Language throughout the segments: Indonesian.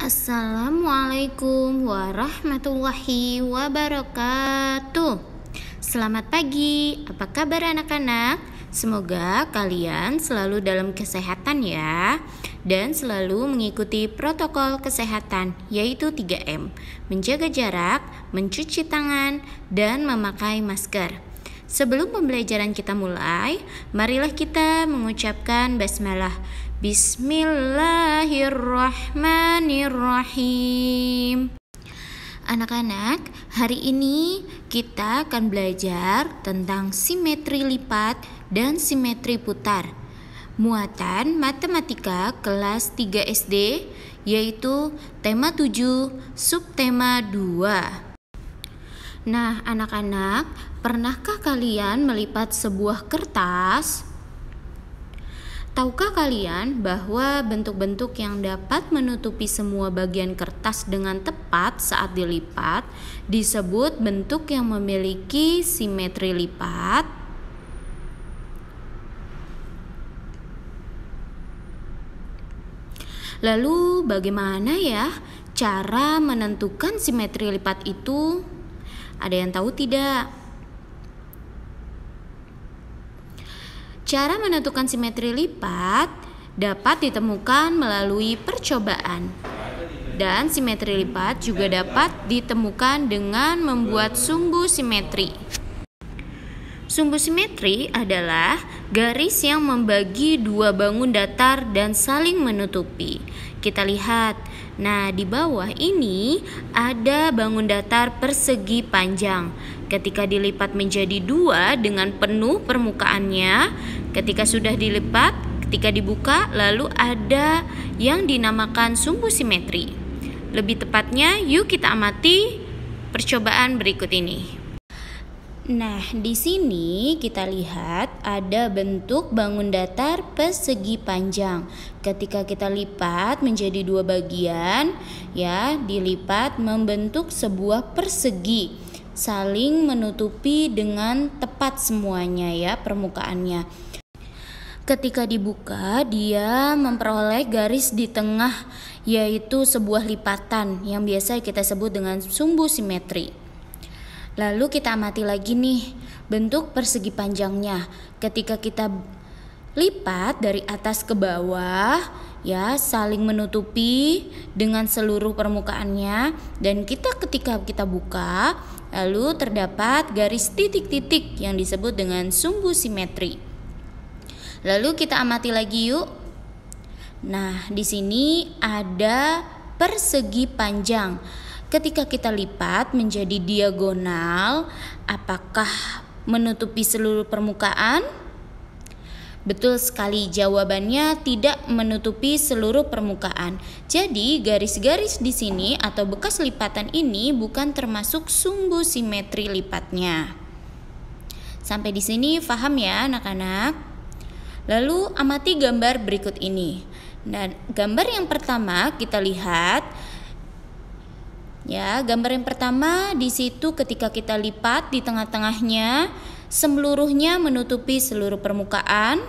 Assalamualaikum warahmatullahi wabarakatuh. Selamat pagi, apa kabar anak-anak? Semoga kalian selalu dalam kesehatan ya dan selalu mengikuti protokol kesehatan yaitu 3M, menjaga jarak, mencuci tangan, dan memakai masker. Sebelum pembelajaran kita mulai, marilah kita mengucapkan basmalah. Bismillahirrahmanirrahim. Anak-anak, hari ini kita akan belajar tentang simetri lipat dan simetri putar. Muatan matematika kelas 3 SD yaitu tema 7, subtema 2. Nah, anak-anak, pernahkah kalian melipat sebuah kertas? Tahukah kalian bahwa bentuk-bentuk yang dapat menutupi semua bagian kertas dengan tepat saat dilipat disebut bentuk yang memiliki simetri lipat? Lalu, bagaimana ya cara menentukan simetri lipat itu? Ada yang tahu tidak? Cara menentukan simetri lipat dapat ditemukan melalui percobaan. Dan simetri lipat juga dapat ditemukan dengan membuat sumbu simetri. Sumbu simetri adalah garis yang membagi dua bangun datar dan saling menutupi. Kita lihat. Nah, di bawah ini ada bangun datar persegi panjang. Ketika dilipat menjadi dua dengan penuh permukaannya, ketika sudah dilipat, ketika dibuka, lalu ada yang dinamakan sumbu simetri. Lebih tepatnya, yuk kita amati percobaan berikut ini. Nah, di sini kita lihat ada bentuk bangun datar persegi panjang. Ketika kita lipat menjadi dua bagian, ya, dilipat membentuk sebuah persegi saling menutupi dengan tepat semuanya ya permukaannya. Ketika dibuka, dia memperoleh garis di tengah yaitu sebuah lipatan yang biasa kita sebut dengan sumbu simetri. Lalu kita amati lagi nih bentuk persegi panjangnya. Ketika kita lipat dari atas ke bawah, ya saling menutupi dengan seluruh permukaannya dan kita ketika kita buka Lalu terdapat garis titik-titik yang disebut dengan sumbu simetri. Lalu kita amati lagi yuk. Nah, di sini ada persegi panjang. Ketika kita lipat menjadi diagonal, apakah menutupi seluruh permukaan? Betul sekali jawabannya tidak menutupi seluruh permukaan. Jadi garis-garis di sini atau bekas lipatan ini bukan termasuk sumbu simetri lipatnya. Sampai di sini paham ya anak-anak? Lalu amati gambar berikut ini. Dan nah, gambar yang pertama kita lihat ya, gambar yang pertama di situ ketika kita lipat di tengah-tengahnya semeluruhnya menutupi seluruh permukaan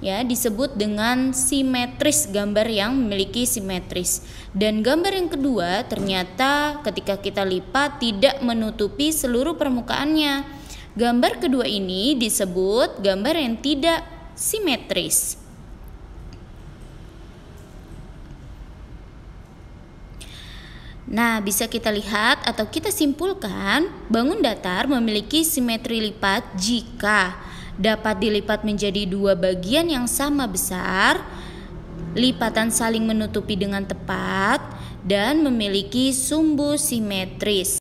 ya disebut dengan simetris gambar yang memiliki simetris dan gambar yang kedua ternyata ketika kita lipat tidak menutupi seluruh permukaannya gambar kedua ini disebut gambar yang tidak simetris Nah, bisa kita lihat atau kita simpulkan, bangun datar memiliki simetri lipat jika dapat dilipat menjadi dua bagian yang sama besar, lipatan saling menutupi dengan tepat, dan memiliki sumbu simetris.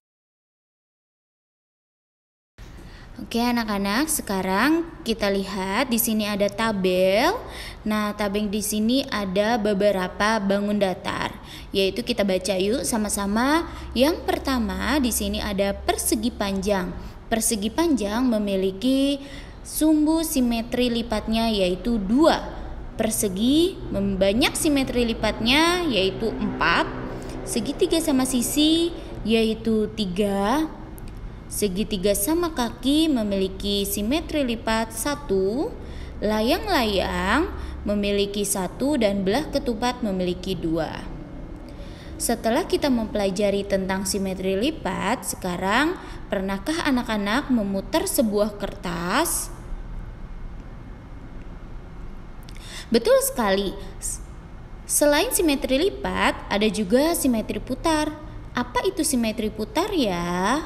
Oke anak-anak, sekarang kita lihat di sini ada tabel. Nah, tabel di sini ada beberapa bangun datar, yaitu kita baca yuk sama-sama. Yang pertama, di sini ada persegi panjang. Persegi panjang memiliki Sumbu simetri lipatnya yaitu 2. Persegi membanyak simetri lipatnya yaitu 4. Segitiga sama sisi yaitu 3. Segitiga sama kaki memiliki simetri lipat 1. Layang-layang memiliki satu dan belah ketupat memiliki dua. Setelah kita mempelajari tentang simetri lipat, sekarang pernahkah anak-anak memutar sebuah kertas? Betul sekali. Selain simetri lipat, ada juga simetri putar. Apa itu simetri putar ya?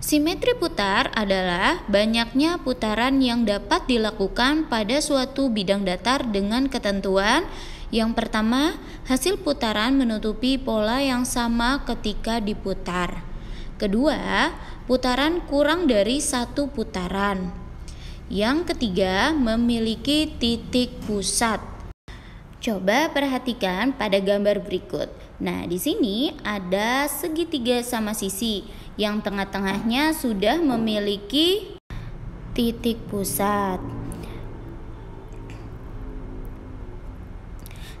Simetri putar adalah banyaknya putaran yang dapat dilakukan pada suatu bidang datar dengan ketentuan yang pertama, hasil putaran menutupi pola yang sama ketika diputar. Kedua, putaran kurang dari satu putaran. Yang ketiga, memiliki titik pusat. Coba perhatikan pada gambar berikut. Nah, di sini ada segitiga sama sisi yang tengah-tengahnya sudah memiliki titik pusat.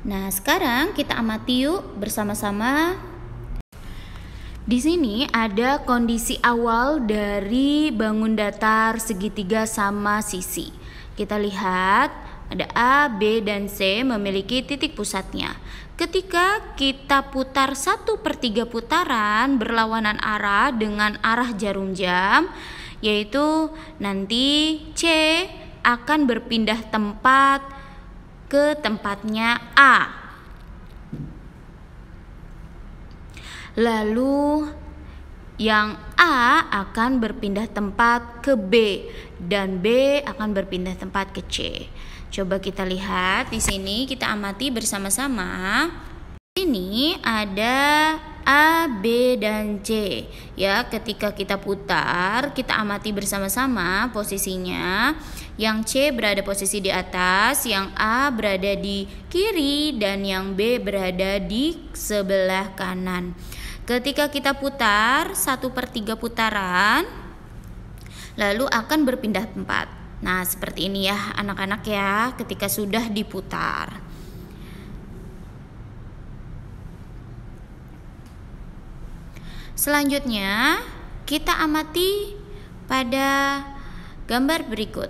Nah, sekarang kita amati yuk bersama-sama di sini ada kondisi awal dari bangun datar segitiga sama sisi. Kita lihat ada A, B, dan C memiliki titik pusatnya. Ketika kita putar 1 per 3 putaran berlawanan arah dengan arah jarum jam, yaitu nanti C akan berpindah tempat ke tempatnya A. Lalu yang A akan berpindah tempat ke B dan B akan berpindah tempat ke C. Coba kita lihat di sini kita amati bersama-sama. Ini ada A, B dan C. Ya, ketika kita putar, kita amati bersama-sama posisinya. Yang C berada posisi di atas, yang A berada di kiri dan yang B berada di sebelah kanan. Ketika kita putar 1 per 3 putaran, lalu akan berpindah tempat. Nah, seperti ini ya anak-anak ya ketika sudah diputar. Selanjutnya, kita amati pada gambar berikut.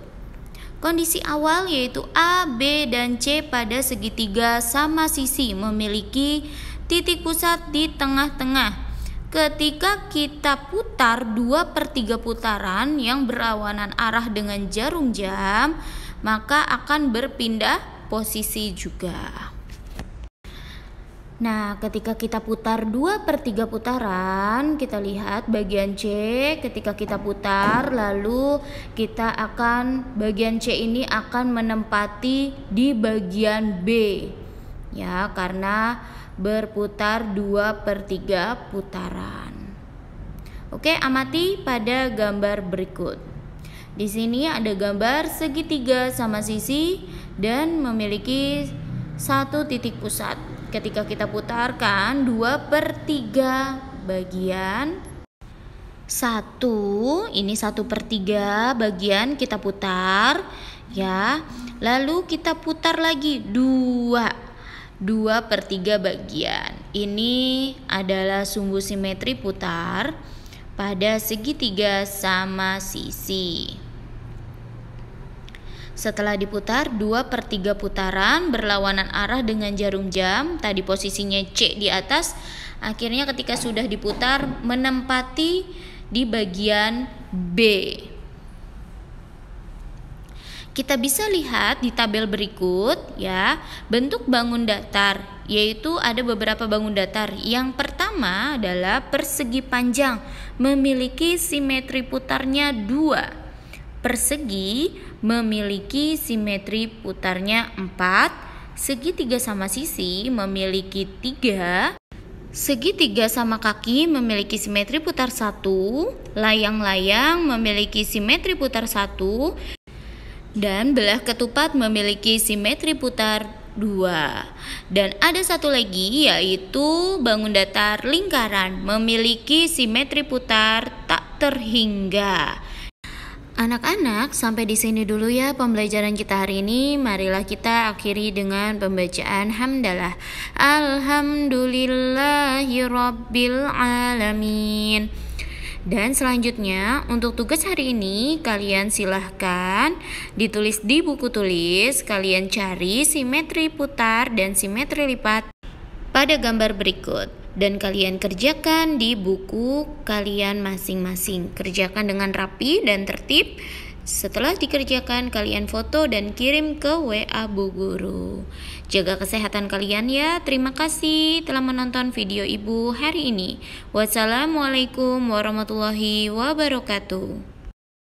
Kondisi awal yaitu A, B, dan C pada segitiga sama sisi memiliki titik pusat di tengah-tengah. Ketika kita putar 2 per 3 putaran yang berlawanan arah dengan jarum jam, maka akan berpindah posisi juga. Nah, ketika kita putar 2 per 3 putaran, kita lihat bagian C ketika kita putar, lalu kita akan, bagian C ini akan menempati di bagian B. Ya, karena berputar 2 per 3 putaran. Oke, amati pada gambar berikut. Di sini ada gambar segitiga sama sisi dan memiliki satu titik pusat. Ketika kita putarkan 2 per 3 bagian 1, ini 1 per 3 bagian kita putar ya. Lalu kita putar lagi 2 2 per 3 bagian. Ini adalah sumbu simetri putar pada segitiga sama sisi. Setelah diputar, 2 per 3 putaran berlawanan arah dengan jarum jam. Tadi posisinya C di atas. Akhirnya ketika sudah diputar, menempati di bagian B. Kita bisa lihat di tabel berikut ya, bentuk bangun datar yaitu ada beberapa bangun datar. Yang pertama adalah persegi panjang memiliki simetri putarnya dua. Persegi memiliki simetri putarnya empat, segitiga sama sisi memiliki tiga, Segitiga sama kaki memiliki simetri putar satu, layang-layang memiliki simetri putar satu, dan belah ketupat memiliki simetri putar dua. Dan ada satu lagi yaitu bangun datar lingkaran memiliki simetri putar tak terhingga. Anak-anak, sampai di sini dulu ya pembelajaran kita hari ini. Marilah kita akhiri dengan pembacaan hamdalah. Alhamdulillahirabbil alamin. Dan selanjutnya, untuk tugas hari ini, kalian silahkan ditulis di buku tulis. Kalian cari simetri putar dan simetri lipat pada gambar berikut. Dan kalian kerjakan di buku kalian masing-masing. Kerjakan dengan rapi dan tertib setelah dikerjakan, kalian foto dan kirim ke WA Bu Guru. Jaga kesehatan kalian ya. Terima kasih telah menonton video Ibu hari ini. Wassalamualaikum warahmatullahi wabarakatuh.